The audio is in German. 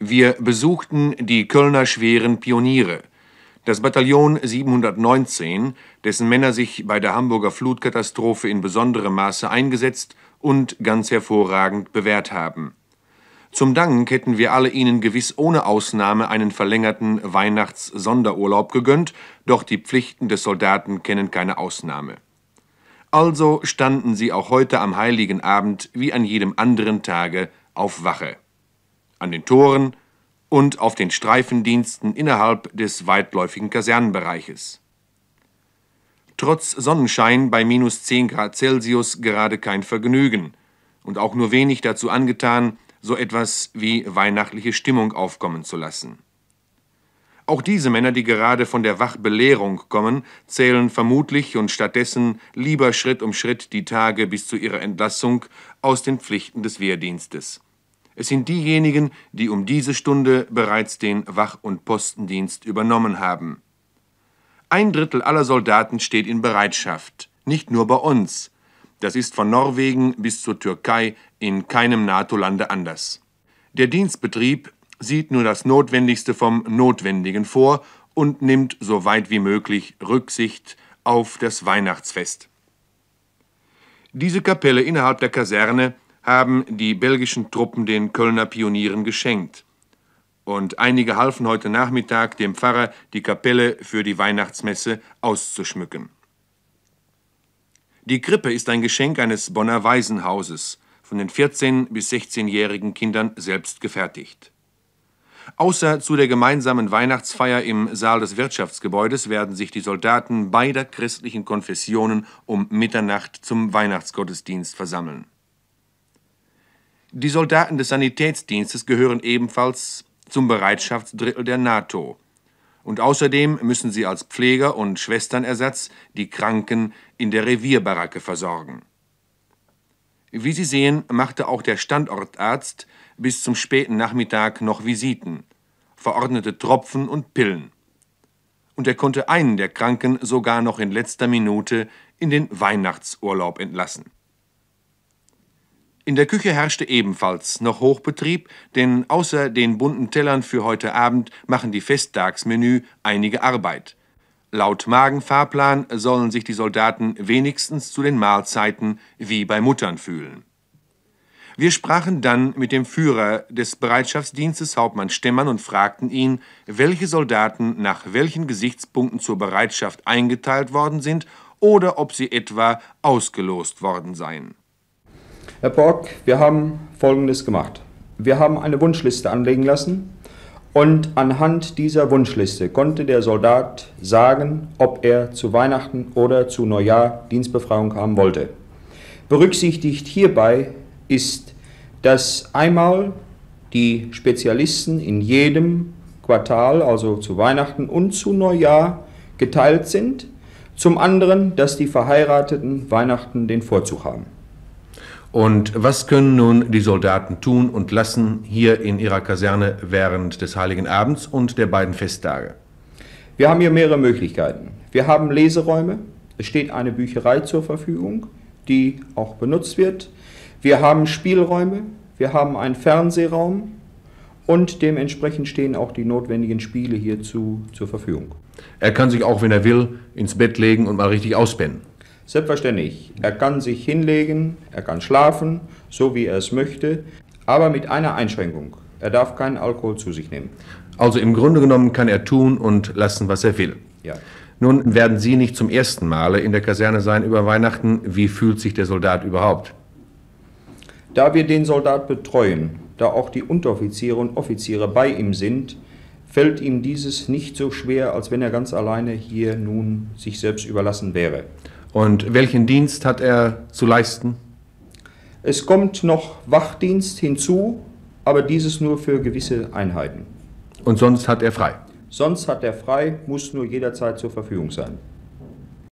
Wir besuchten die Kölner schweren Pioniere. Das Bataillon 719, dessen Männer sich bei der Hamburger Flutkatastrophe in besonderem Maße eingesetzt und ganz hervorragend bewährt haben. Zum Dank hätten wir alle ihnen gewiss ohne Ausnahme einen verlängerten Weihnachts-Sonderurlaub gegönnt, doch die Pflichten des Soldaten kennen keine Ausnahme. Also standen sie auch heute am heiligen Abend wie an jedem anderen Tage auf Wache an den Toren und auf den Streifendiensten innerhalb des weitläufigen Kasernenbereiches. Trotz Sonnenschein bei minus 10 Grad Celsius gerade kein Vergnügen und auch nur wenig dazu angetan, so etwas wie weihnachtliche Stimmung aufkommen zu lassen. Auch diese Männer, die gerade von der Wachbelehrung kommen, zählen vermutlich und stattdessen lieber Schritt um Schritt die Tage bis zu ihrer Entlassung aus den Pflichten des Wehrdienstes. Es sind diejenigen, die um diese Stunde bereits den Wach- und Postendienst übernommen haben. Ein Drittel aller Soldaten steht in Bereitschaft, nicht nur bei uns. Das ist von Norwegen bis zur Türkei in keinem NATO-Lande anders. Der Dienstbetrieb sieht nur das Notwendigste vom Notwendigen vor und nimmt so weit wie möglich Rücksicht auf das Weihnachtsfest. Diese Kapelle innerhalb der Kaserne haben die belgischen Truppen den Kölner Pionieren geschenkt. Und einige halfen heute Nachmittag dem Pfarrer, die Kapelle für die Weihnachtsmesse auszuschmücken. Die Krippe ist ein Geschenk eines Bonner Waisenhauses, von den 14- bis 16-jährigen Kindern selbst gefertigt. Außer zu der gemeinsamen Weihnachtsfeier im Saal des Wirtschaftsgebäudes werden sich die Soldaten beider christlichen Konfessionen um Mitternacht zum Weihnachtsgottesdienst versammeln. Die Soldaten des Sanitätsdienstes gehören ebenfalls zum Bereitschaftsdrittel der NATO. Und außerdem müssen sie als Pfleger und Schwesternersatz die Kranken in der Revierbaracke versorgen. Wie Sie sehen, machte auch der Standortarzt bis zum späten Nachmittag noch Visiten, verordnete Tropfen und Pillen. Und er konnte einen der Kranken sogar noch in letzter Minute in den Weihnachtsurlaub entlassen. In der Küche herrschte ebenfalls noch Hochbetrieb, denn außer den bunten Tellern für heute Abend machen die Festtagsmenü einige Arbeit. Laut Magenfahrplan sollen sich die Soldaten wenigstens zu den Mahlzeiten wie bei Muttern fühlen. Wir sprachen dann mit dem Führer des Bereitschaftsdienstes Hauptmann Stemmern und fragten ihn, welche Soldaten nach welchen Gesichtspunkten zur Bereitschaft eingeteilt worden sind oder ob sie etwa ausgelost worden seien. Herr Borg, wir haben Folgendes gemacht. Wir haben eine Wunschliste anlegen lassen und anhand dieser Wunschliste konnte der Soldat sagen, ob er zu Weihnachten oder zu Neujahr Dienstbefreiung haben wollte. Berücksichtigt hierbei ist, dass einmal die Spezialisten in jedem Quartal, also zu Weihnachten und zu Neujahr, geteilt sind. Zum anderen, dass die Verheirateten Weihnachten den Vorzug haben. Und was können nun die Soldaten tun und lassen hier in ihrer Kaserne während des Heiligen Abends und der beiden Festtage? Wir haben hier mehrere Möglichkeiten. Wir haben Leseräume, es steht eine Bücherei zur Verfügung, die auch benutzt wird. Wir haben Spielräume, wir haben einen Fernsehraum und dementsprechend stehen auch die notwendigen Spiele hierzu zur Verfügung. Er kann sich auch, wenn er will, ins Bett legen und mal richtig auspennen. Selbstverständlich, er kann sich hinlegen, er kann schlafen, so wie er es möchte, aber mit einer Einschränkung. Er darf keinen Alkohol zu sich nehmen. Also im Grunde genommen kann er tun und lassen, was er will. Ja. Nun werden Sie nicht zum ersten Male in der Kaserne sein über Weihnachten. Wie fühlt sich der Soldat überhaupt? Da wir den Soldat betreuen, da auch die Unteroffiziere und Offiziere bei ihm sind, fällt ihm dieses nicht so schwer, als wenn er ganz alleine hier nun sich selbst überlassen wäre. Und welchen Dienst hat er zu leisten? Es kommt noch Wachdienst hinzu, aber dieses nur für gewisse Einheiten. Und sonst hat er frei? Sonst hat er frei, muss nur jederzeit zur Verfügung sein.